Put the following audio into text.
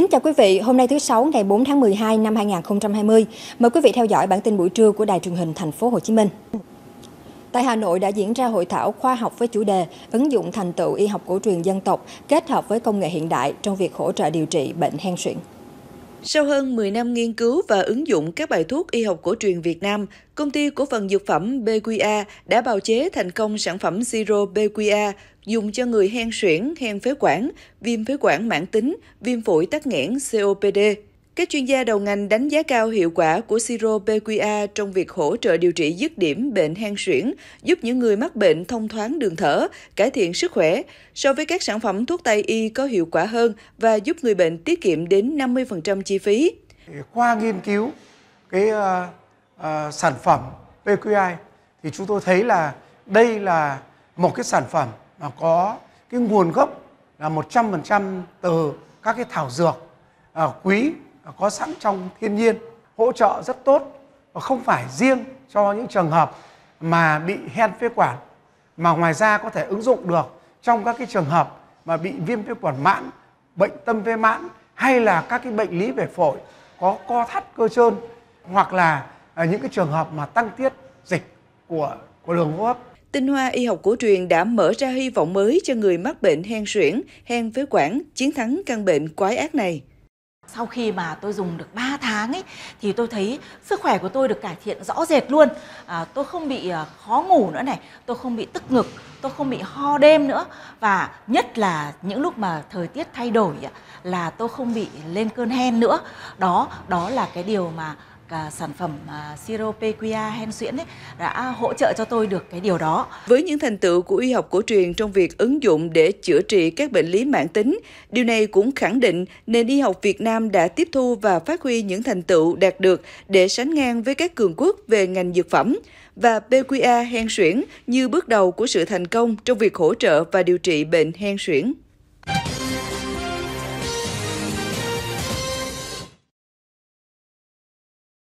Kính chào quý vị, hôm nay thứ sáu ngày 4 tháng 12 năm 2020. Mời quý vị theo dõi bản tin buổi trưa của Đài truyền hình thành phố Hồ Chí Minh. Tại Hà Nội đã diễn ra hội thảo khoa học với chủ đề ứng dụng thành tựu y học cổ truyền dân tộc kết hợp với công nghệ hiện đại trong việc hỗ trợ điều trị bệnh hen suyễn. Sau hơn 10 năm nghiên cứu và ứng dụng các bài thuốc y học cổ truyền Việt Nam, công ty cổ phần dược phẩm BQA đã bào chế thành công sản phẩm Zero BQA dùng cho người hen suyễn, hen phế quản, viêm phế quản mãn tính, viêm phổi tắc nghẽn COPD. Các chuyên gia đầu ngành đánh giá cao hiệu quả của siro PQA trong việc hỗ trợ điều trị dứt điểm bệnh hen suyễn, giúp những người mắc bệnh thông thoáng đường thở, cải thiện sức khỏe, so với các sản phẩm thuốc tây y có hiệu quả hơn và giúp người bệnh tiết kiệm đến 50% chi phí. Qua nghiên cứu cái uh, uh, sản phẩm PQI thì chúng tôi thấy là đây là một cái sản phẩm mà có cái nguồn gốc là 100% từ các cái thảo dược uh, quý có sẵn trong thiên nhiên hỗ trợ rất tốt và không phải riêng cho những trường hợp mà bị hen phế quản mà ngoài ra có thể ứng dụng được trong các cái trường hợp mà bị viêm phế quản mãn, bệnh tâm phế mãn hay là các cái bệnh lý về phổi có co thắt cơ trơn hoặc là à, những cái trường hợp mà tăng tiết dịch của của đường hô hấp. Tinh hoa y học cổ truyền đã mở ra hy vọng mới cho người mắc bệnh hen suyễn, hen phế quản chiến thắng căn bệnh quái ác này sau khi mà tôi dùng được 3 tháng ấy thì tôi thấy sức khỏe của tôi được cải thiện rõ rệt luôn à, tôi không bị à, khó ngủ nữa này tôi không bị tức ngực tôi không bị ho đêm nữa và nhất là những lúc mà thời tiết thay đổi là tôi không bị lên cơn hen nữa đó đó là cái điều mà à, sản phẩm à, siro hen suyễn ấy, đã hỗ trợ cho tôi được cái điều đó. Với những thành tựu của y học cổ truyền trong việc ứng dụng để chữa trị các bệnh lý mãn tính, điều này cũng khẳng định nền y học Việt Nam đã tiếp thu và phát huy những thành tựu đạt được để sánh ngang với các cường quốc về ngành dược phẩm và PQA hen suyễn như bước đầu của sự thành công trong việc hỗ trợ và điều trị bệnh hen suyễn.